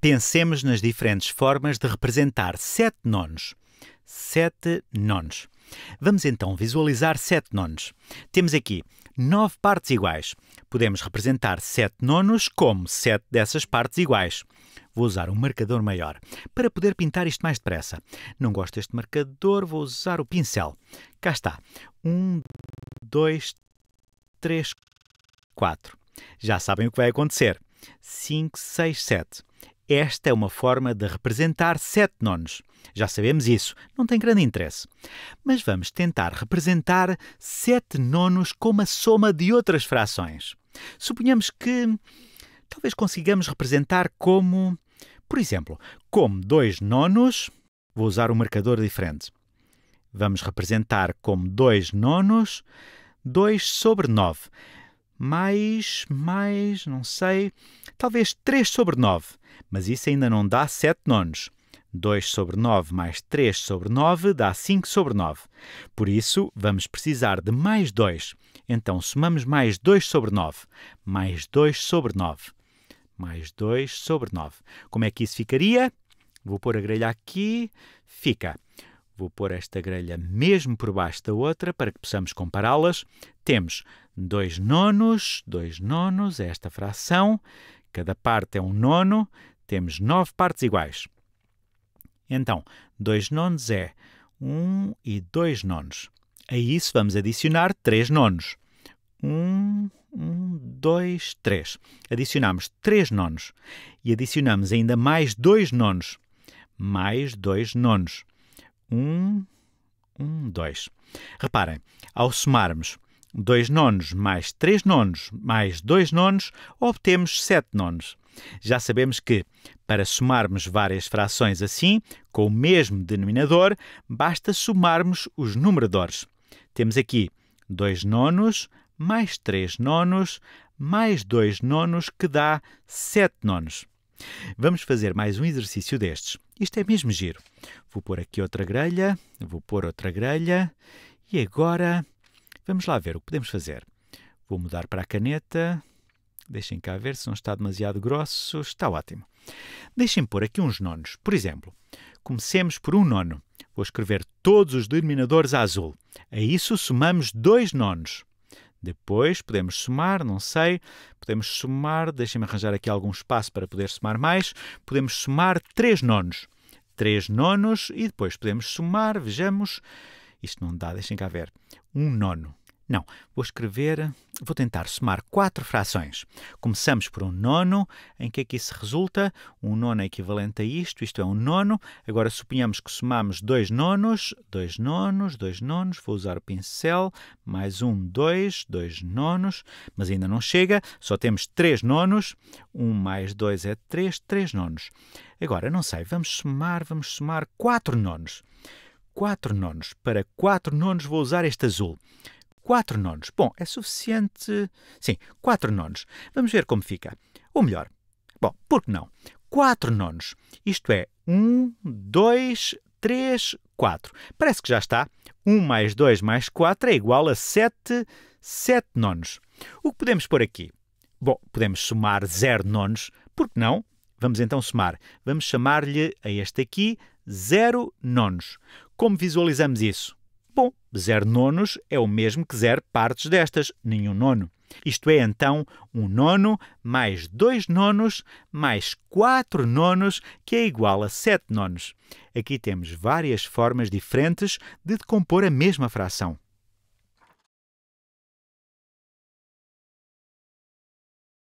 Pensemos nas diferentes formas de representar sete nonos. Sete nonos. Vamos então visualizar sete nonos. Temos aqui nove partes iguais. Podemos representar sete nonos como sete dessas partes iguais. Vou usar um marcador maior para poder pintar isto mais depressa. Não gosto deste marcador, vou usar o pincel. Cá está. Um, dois, três, quatro. Já sabem o que vai acontecer. 5, 6, 7. Esta é uma forma de representar sete nonos. Já sabemos isso, não tem grande interesse. Mas vamos tentar representar sete nonos como a soma de outras frações. Suponhamos que talvez consigamos representar como, por exemplo, como dois nonos. Vou usar um marcador diferente. Vamos representar como dois nonos 2 sobre 9 mais, mais, não sei, talvez 3 sobre 9, mas isso ainda não dá 7 nonos. 2 sobre 9 mais 3 sobre 9 dá 5 sobre 9. Por isso, vamos precisar de mais 2. Então, somamos mais 2 sobre 9, mais 2 sobre 9, mais 2 sobre 9. Como é que isso ficaria? Vou pôr a grelha aqui. Fica Vou pôr esta grelha mesmo por baixo da outra para que possamos compará-las. Temos 2 nonos, 2 nonos, é esta fração. Cada parte é um nono. Temos 9 partes iguais. Então, 2 nonos é 1 um e 2 nonos. A isso vamos adicionar 3 nonos. Um, 1, 2, 3. Adicionamos 3 nonos. E adicionamos ainda mais 2 nonos. Mais 2 nonos. 1, 1, 2. Reparem, ao somarmos 2 nonos mais 3 nonos mais 2 nonos, obtemos 7 nonos. Já sabemos que, para somarmos várias frações assim, com o mesmo denominador, basta somarmos os numeradores. Temos aqui 2 nonos mais 3 nonos mais 2 nonos, que dá 7 nonos. Vamos fazer mais um exercício destes. Isto é mesmo giro. Vou pôr aqui outra grelha, vou pôr outra grelha e agora vamos lá ver o que podemos fazer. Vou mudar para a caneta. Deixem cá ver se não está demasiado grosso. Está ótimo. Deixem pôr aqui uns nonos. Por exemplo, comecemos por um nono. Vou escrever todos os denominadores a azul. A isso somamos dois nonos. Depois podemos somar, não sei, podemos somar, deixem-me arranjar aqui algum espaço para poder somar mais, podemos somar 3 nonos. 3 nonos e depois podemos somar, vejamos, isto não dá, deixem cá ver, um nono. Não, vou escrever, vou tentar somar quatro frações. Começamos por um nono, em que é que isso resulta? Um nono é equivalente a isto, isto é um nono. Agora suponhamos que somamos dois nonos, dois nonos, dois nonos, vou usar o pincel, mais um, dois, dois nonos, mas ainda não chega, só temos três nonos, um mais dois é três, três nonos. Agora, não sei, vamos somar, vamos somar quatro nonos. Quatro nonos. Para quatro nonos vou usar este azul. 4 nonos. Bom, é suficiente. Sim, 4 nonos. Vamos ver como fica. Ou melhor, bom, por que não? 4 nonos. Isto é 1, 2, 3, 4. Parece que já está. 1 mais 2 mais 4 é igual a 7, 7 nonos. O que podemos pôr aqui? Bom, podemos somar 0 nonos, que não? Vamos então somar. Vamos chamar-lhe a este aqui 0 nonos. Como visualizamos isso? Bom, zero nonos é o mesmo que zero partes destas, nenhum nono. Isto é então um nono mais dois nonos mais quatro nonos, que é igual a sete nonos. Aqui temos várias formas diferentes de decompor a mesma fração.